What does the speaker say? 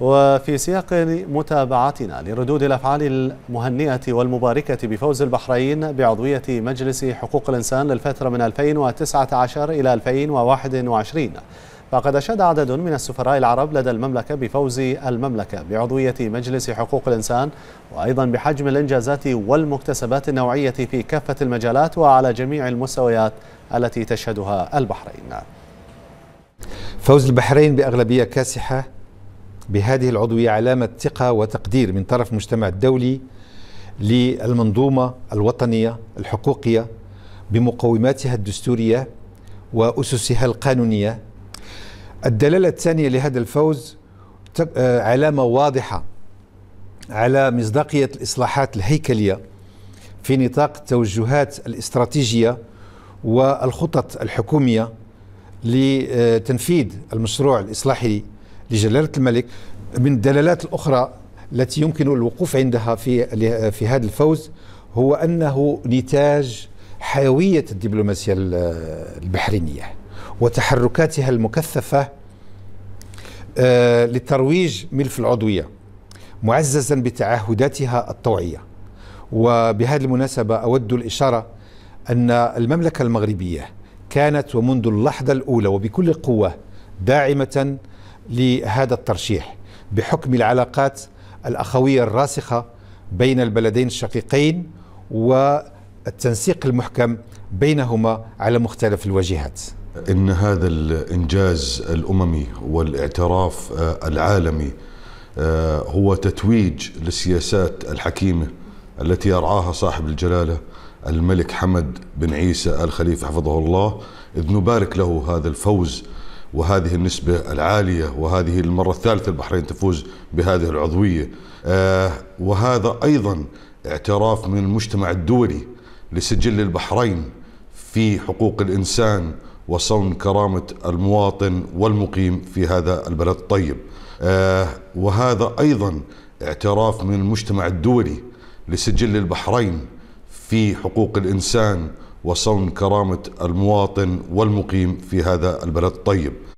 وفي سياق متابعتنا لردود الأفعال المهنئة والمباركة بفوز البحرين بعضوية مجلس حقوق الإنسان للفترة من 2019 إلى 2021 فقد أشاد عدد من السفراء العرب لدى المملكة بفوز المملكة بعضوية مجلس حقوق الإنسان وأيضا بحجم الإنجازات والمكتسبات النوعية في كافة المجالات وعلى جميع المستويات التي تشهدها البحرين فوز البحرين بأغلبية كاسحة بهذه العضوية علامة ثقة وتقدير من طرف المجتمع الدولي للمنظومة الوطنية الحقوقية بمقوماتها الدستورية وأسسها القانونية الدلالة الثانية لهذا الفوز آه، علامة واضحة على مصداقية الإصلاحات الهيكلية في نطاق التوجهات الاستراتيجية والخطط الحكومية لتنفيذ المشروع الإصلاحي لجلاله الملك من الدلالات الاخرى التي يمكن الوقوف عندها في في هذا الفوز هو انه نتاج حيويه الدبلوماسيه البحرينيه وتحركاتها المكثفه آه، لترويج ملف العضويه معززا بتعهداتها الطوعيه وبهذه المناسبه اود الاشاره ان المملكه المغربيه كانت ومنذ اللحظه الاولى وبكل قوه داعمه لهذا الترشيح بحكم العلاقات الأخوية الراسخة بين البلدين الشقيقين والتنسيق المحكم بينهما على مختلف الواجهات إن هذا الإنجاز الأممي والاعتراف آه، العالمي آه، هو تتويج للسياسات الحكيمة التي يرعاها صاحب الجلالة الملك حمد بن عيسى الخليفه حفظه الله إذ نبارك له هذا الفوز وهذه النسبة العالية وهذه المرة الثالثة البحرين تفوز بهذه العضوية آه، وهذا أيضا اعتراف من المجتمع الدولي لسجل البحرين في حقوق الإنسان وصون كرامة المواطن والمقيم في هذا البلد الطيب آه، وهذا أيضا اعتراف من المجتمع الدولي لسجل البحرين في حقوق الإنسان وصون كرامة المواطن والمقيم في هذا البلد الطيب